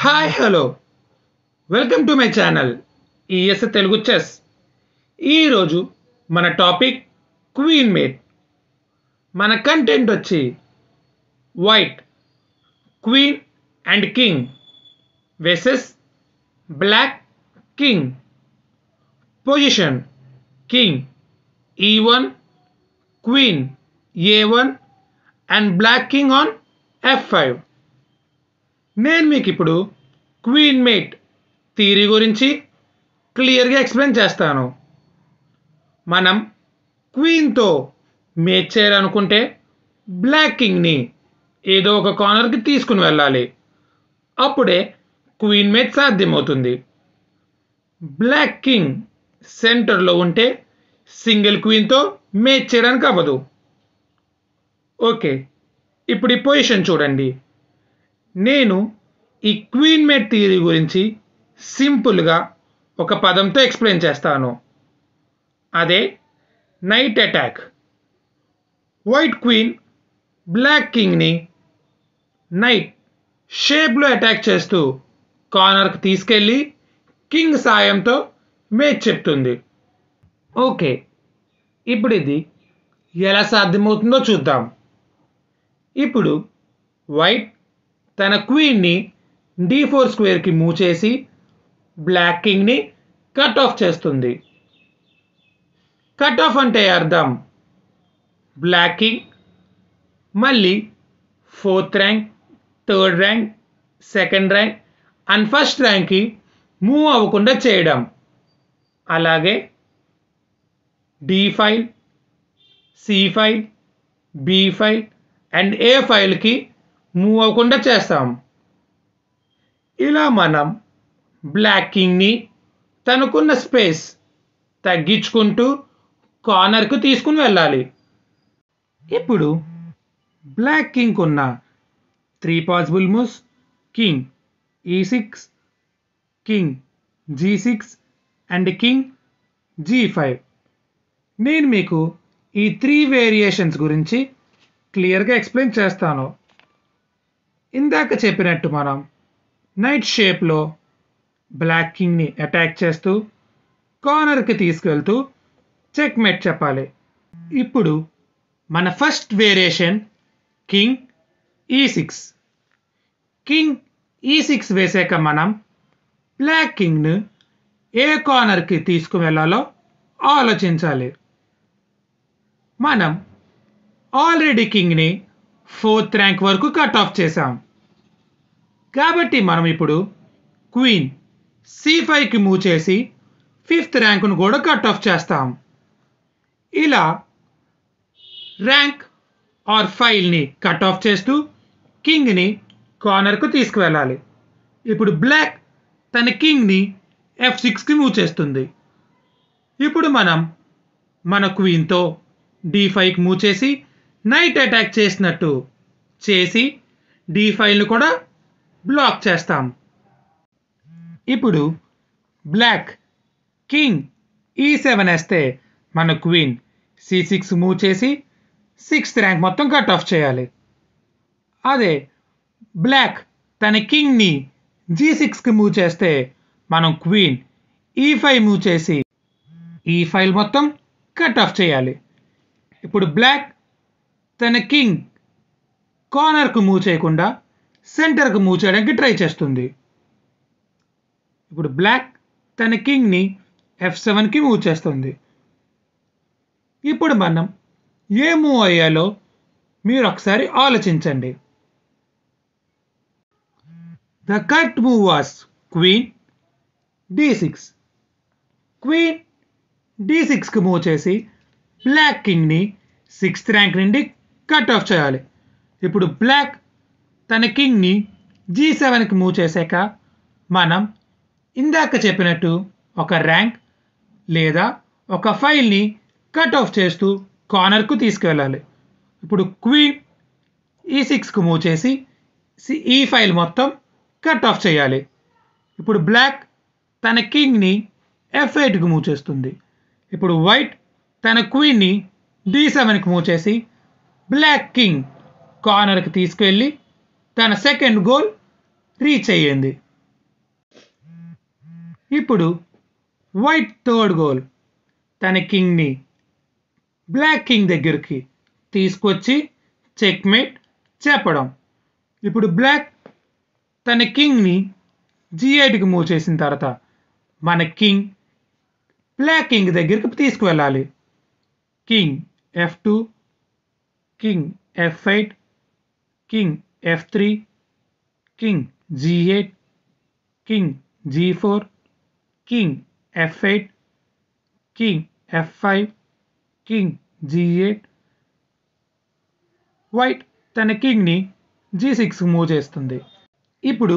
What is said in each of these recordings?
Hi hello welcome to my channel ES Telugu chess ఈరోజు మన topic queen mate మన content వచ్చి white queen and king versus black king position king E one queen A one and black king on F five నేను మీకు ఇప్పుడు queen mate theory గురించి క్లియర్గా explain చేస్తాను మనం క్వీన్తో మేచ్ చేయాలనుకుంటే బ్లాక్ కింగ్ని ఏదో ఒక కార్నర్కి తీసుకుని వెళ్ళాలి అప్పుడే క్వీన్ మేట్ సాధ్యమవుతుంది బ్లాక్ కింగ్ సెంటర్లో ఉంటే సింగిల్ క్వీన్తో మేచ్ చేయడానికి అవ్వదు ఓకే ఇప్పుడు ఈ పొజిషన్ చూడండి నేను ఈ క్వీన్ మేట్ థియరీ గురించి సింపుల్గా ఒక పదంతో ఎక్స్ప్లెయిన్ చేస్తాను అదే knight attack white queen black కింగ్ని నైట్ షేప్లో అటాక్ చేస్తూ కార్నర్కి తీసుకెళ్ళి కింగ్ సాయంతో మేచ్ చెప్తుంది ఓకే ఇప్పుడు ఇది ఎలా సాధ్యమవుతుందో చూద్దాం ఇప్పుడు వైట్ తన క్వీన్ని డి ఫోర్ స్క్వేర్కి మూవ్ చేసి బ్లాక్ కింగ్ని కట్ ఆఫ్ చేస్తుంది కట్ ఆఫ్ అంటే అర్థం బ్లాక్ కింగ్ మళ్ళీ fourth rank third rank second rank and first ర్యాంక్కి మూవ్ అవ్వకుండా చేయడం అలాగే D file C file B file and A ఫైల్కి మూవ్ అవ్వకుండా చేస్తాం ఇలా మనం బ్లాకింగ్ని తనకున్న స్పేస్ తగ్గించుకుంటూ కార్నర్కు తీసుకుని వెళ్ళాలి ఇప్పుడు బ్లాక్ కింగ్ ఉన్న three possible moves king E six king G six and king G five నేను మీకు ఈ త్రీ వేరియేషన్స్ గురించి క్లియర్గా ఎక్స్ప్లెయిన్ చేస్తాను ఇందాక చెప్పినట్టు మనం నైట్ షేప్లో బ్లాక్ కింగ్ని అటాక్ చేస్తూ కార్నర్కి తీసుకెళ్తూ చెక్ మెట్ చెప్పాలి ఇప్పుడు మన first variation king E six king E six వేసాక మనం బ్లాక్ కింగ్ను ఏ కార్నర్కి తీసుకువెళ్ళాలో ఆలోచించాలి మనం ఆల్రెడీ కింగ్ని ఫోర్త్ ర్యాంక్ వరకు కట్ ఆఫ్ చేశాం కాబట్టి మనం ఇప్పుడు క్వీన్ సి ఫైవ్కి మూవ్ చేసి ఫిఫ్త్ ర్యాంకును కూడా కట్ ఆఫ్ చేస్తాం ఇలా ర్యాంక్ ఆర్ ఫైల్ని కట్ ఆఫ్ చేస్తూ కింగ్ని కార్నర్కు తీసుకువెళ్ళాలి ఇప్పుడు బ్లాక్ తన కింగ్ని ఎఫ్ సిక్స్కి మూవ్ చేస్తుంది ఇప్పుడు మనం మన క్వీన్తో డి ఫైవ్కి మూవ్ చేసి నైట్ అటాక్ చేసినట్టు చేసి డీ ఫైల్ను కూడా బ్లాక్ చేస్తాం ఇప్పుడు బ్లాక్ కింగ్ ఈ సెవెన్ వేస్తే మన క్వీన్ సి సిక్స్ మూవ్ చేసి సిక్స్త్ ర్యాంక్ మొత్తం కట్ ఆఫ్ చేయాలి అదే బ్లాక్ తన కింగ్ని జీ సిక్స్కి మూవ్ చేస్తే మనం క్వీన్ ఈ ఫైవ్ మూవ్ చేసి ఈ e ఫైల్ మొత్తం కట్ ఆఫ్ చేయాలి ఇప్పుడు బ్లాక్ తన కింగ్ కార్నర్కు మూవ్ చేయకుండా సెంటర్కు మూవ్ చేయడానికి ట్రై చేస్తుంది ఇప్పుడు బ్లాక్ తన కింగ్ని ఎఫ్ సెవెన్కి మూవ్ చేస్తుంది ఇప్పుడు మనం ఏ మూవ్ అయ్యాలో మీరు ఒకసారి ఆలోచించండి the correct move was queen D six queen D సిక్స్కి మూవ్ చేసి బ్లాక్ కింగ్ని సిక్స్త్ ర్యాంక్ నుండి కట్ ఆఫ్ చేయాలి ఇప్పుడు బ్లాక్ తన కింగ్ని జీ సెవెన్కి మూవ్ చేశాక మనం ఇందాక చెప్పినట్టు ఒక ర్యాంక్ లేదా ఒక ఫైల్ని కట్ ఆఫ్ చేస్తూ కార్నర్కు తీసుకెళ్ళాలి ఇప్పుడు క్వీన్ ఈ e సిక్స్కు మూవ్ చేసి ఈ ఫైల్ మొత్తం కట్ ఆఫ్ చేయాలి ఇప్పుడు బ్లాక్ తన కింగ్ని ఎఫ్ ఎయిట్కి మూవ్ చేస్తుంది ఇప్పుడు వైట్ తన క్వీన్ని డి సెవెన్కి మూవ్ చేసి బ్లాక్ కింగ్ కార్నర్కి తీసుకువెళ్ళి తన సెకండ్ గోల్ రీచ్ అయ్యింది ఇప్పుడు వైట్ థర్డ్ గోల్ తన కింగ్ని బ్లాక్ కింగ్ దగ్గరికి తీసుకొచ్చి చెక్మేట్ చెప్పడం ఇప్పుడు బ్లాక్ తన కింగ్ని జీ మూవ్ చేసిన తర్వాత మన కింగ్ బ్లాక్ కింగ్ దగ్గరికి తీసుకువెళ్ళాలి king F two king F eight king F three king G eight king G four king F eight king F five king G eight white తన కింగ్ని G six move చేస్తుంది ఇప్పుడు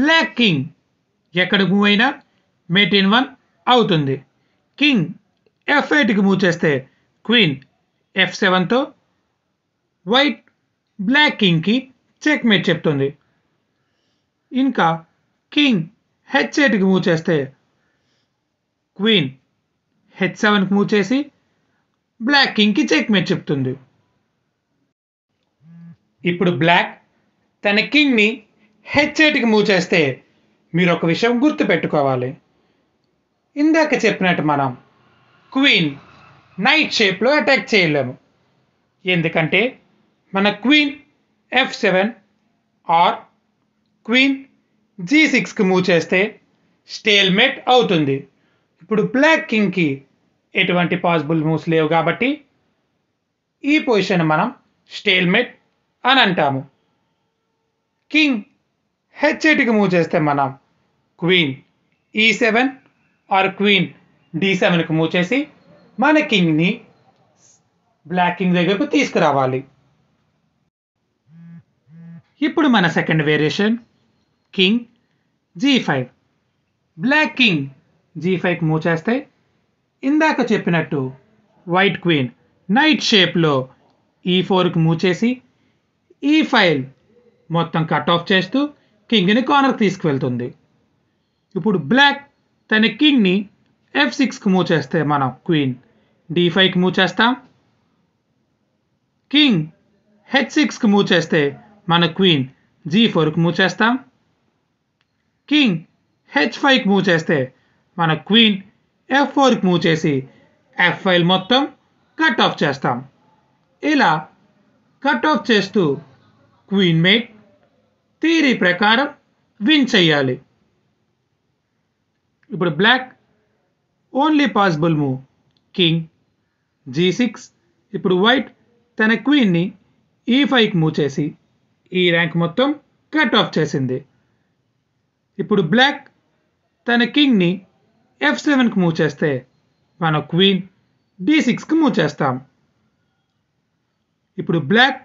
black king ఎక్కడ move అయినా mate in one అవుతుంది king F ఎయిట్కి move చేస్తే queen F సెవెన్తో వైట్ బ్లాక్ కింగ్కి చెక్మేట్ చెప్తుంది ఇంకా కింగ్ హెచ్ ఎయిట్కి మూవ్ చేస్తే క్వీన్ హెచ్ సెవెన్కి మూవ్ చేసి బ్లాక్ కింగ్కి చెక్మేట్ చెప్తుంది ఇప్పుడు బ్లాక్ తన కింగ్ని హెచ్ ఎయిట్కి మూవ్ చేస్తే మీరు ఒక విషయం గుర్తుపెట్టుకోవాలి ఇందాక చెప్పినట్టు మనం క్వీన్ నైట్ షేప్లో అటాక్ చేయలేము ఎందుకంటే మన queen F seven or queen G సిక్స్కి మూవ్ చేస్తే స్టేల్మేట్ అవుతుంది ఇప్పుడు బ్లాక్ కింగ్కి ఎటువంటి పాసిబుల్ మూవ్స్ లేవు కాబట్టి ఈ పొజిషన్ మనం స్టేల్మేట్ అని అంటాము కింగ్ హెచ్ ఎయిట్కి మూవ్ చేస్తే మనం queen E seven or queen D సెవెన్కి మూవ్ చేసి మన కింగ్ని బ్లాక్ కింగ్ దగ్గరకు తీసుకురావాలి ఇప్పుడు మన second variation king G five black king G ఫైవ్కి మూవ్ చేస్తే ఇందాక చెప్పినట్టు వైట్ క్వీన్ నైట్ షేప్లో ఈ ఫోర్కి మూవ్ చేసి ఈ e ఫైవ్ మొత్తం కట్ ఆఫ్ చేస్తూ కింగ్ని కార్నర్కి తీసుకువెళ్తుంది ఇప్పుడు బ్లాక్ తన కింగ్ని ఎఫ్ సిక్స్కి మూవ్ చేస్తే మనం క్వీన్ డి ఫైవ్కి మూవ్ చేస్తాం కింగ్ హెచ్ సిక్స్కి మూవ్ చేస్తే మన క్వీన్ జీ ఫోర్కి మూవ్ చేస్తాం కింగ్ హెచ్ ఫైవ్కి మూవ్ చేస్తే మన క్వీన్ ఎఫ్ ఫోర్కి మూవ్ చేసి ఎఫ్ ఫైవ్ మొత్తం కట్ ఆఫ్ చేస్తాం ఇలా కట్ ఆఫ్ చేస్తూ క్వీన్ మేట్ థీరీ ప్రకారం విన్ చెయ్యాలి ఇప్పుడు black only possible move king G six ఇప్పుడు వైట్ తన క్వీన్ని ఈ ఫైవ్కి మూవ్ చేసి ఈ ర్యాంక్ మొత్తం కట్ ఆఫ్ చేసింది ఇప్పుడు బ్లాక్ తన కింగ్ని ఎఫ్ సెవెన్కి మూవ్ చేస్తే మన క్వీన్ డి సిక్స్కి మూవ్ చేస్తాం ఇప్పుడు బ్లాక్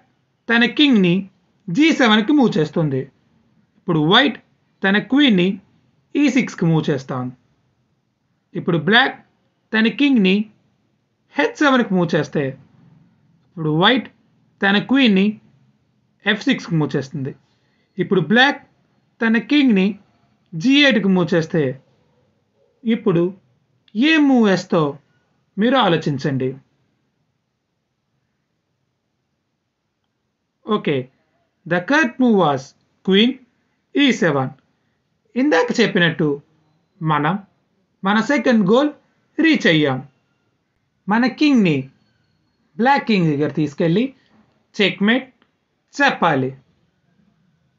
తన కింగ్ని జీ సెవెన్కి మూవ్ చేస్తుంది ఇప్పుడు వైట్ తన క్వీన్ని ఈ సిక్స్కి మూవ్ చేస్తాం ఇప్పుడు బ్లాక్ తన కింగ్ని హెచ్ సెవెన్కి మూవ్ చేస్తే ఇప్పుడు వైట్ తన క్వీన్ని ఎఫ్ సిక్స్కి మూవ్ చేస్తుంది ఇప్పుడు బ్లాక్ తన కింగ్ని జీ ఎయిట్కి మూవ్ చేస్తే ఇప్పుడు ఏ మూవ్ వేస్తో మీరు ఆలోచించండి okay the correct move was queen E e seven ఇందాక చెప్పినట్టు మనం మన సెకండ్ గోల్ రీచ్ అయ్యాం మన కింగ్ని బ్లాక్ కింగ్ దగ్గర తీసుకెళ్ళి చెక్మేట్ చెప్పాలి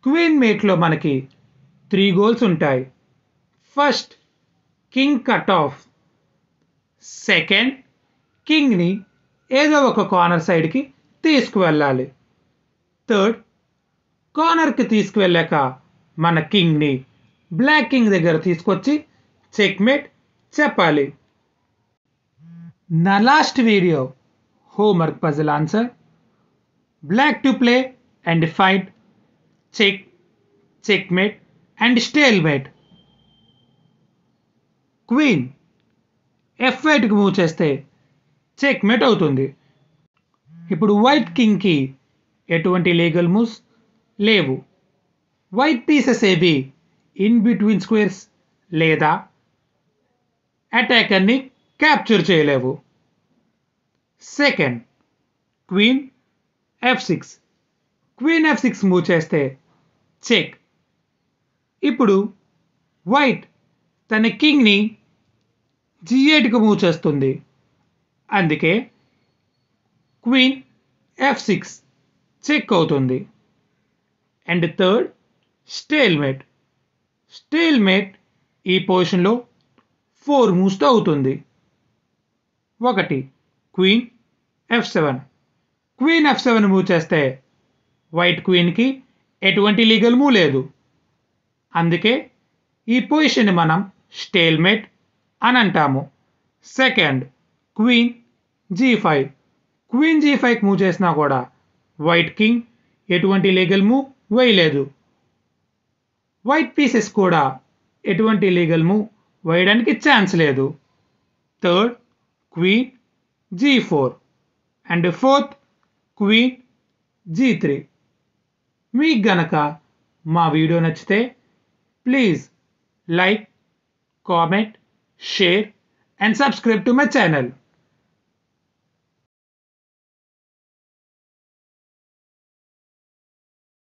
క్వీన్ మేట్లో మనకి త్రీ గోల్స్ ఉంటాయి first king cut off second కింగ్ని ఏదో ఒక కార్నర్ సైడ్కి తీసుకువెళ్ళాలి థర్డ్ కార్నర్కి తీసుకువెళ్ళాక మన కింగ్ని బ్లాక్ కింగ్ దగ్గర తీసుకొచ్చి చెక్మేట్ చెప్పాలి నా last video homework puzzle answer black to play and check check, checkmate, and stalemate. Queen F వైట్కి మూవ్ చేస్తే చెక్మేట్ అవుతుంది ఇప్పుడు వైట్ కింగ్కి ఎటువంటి లీగల్ మూవ్స్ లేవు వైట్ పీసెస్ ఏవి ఇన్ బిట్వీన్ స్క్వేర్స్ లేదా అటాకర్ని క్యాప్చర్ చేయలేవు second queen F six queen F six move చేస్తే చెక్ ఇప్పుడు వైట్ తన కింగ్ని జీ ఎయిట్కి మూవ్ చేస్తుంది అందుకే క్వీన్ ఎఫ్ సిక్స్ చెక్ అవుతుంది అండ్ థర్డ్ స్టేల్మేట్ స్టేల్మేట్ ఈ పొజిషన్లో ఫోర్ మూవ్స్తో అవుతుంది ఒకటి queen F seven queen F seven move చేస్తే వైట్ క్వీన్కి ఎటువంటి లీగల్ మూ లేదు అందుకే ఈ పొజిషన్ని మనం స్టేల్మేట్ అని అంటాము second queen G five queen G ఫైవ్కి మూవ్ చేసినా కూడా వైట్ కింగ్ ఎటువంటి లీగల్ మూవ్ వేయలేదు వైట్ పీసెస్ కూడా ఎటువంటి లీగల్ మూవ్ వేయడానికి ఛాన్స్ లేదు third queen G four and fourth queen G three మీకు గనక మా వీడియో నచ్చితే please like comment share and subscribe to my channel.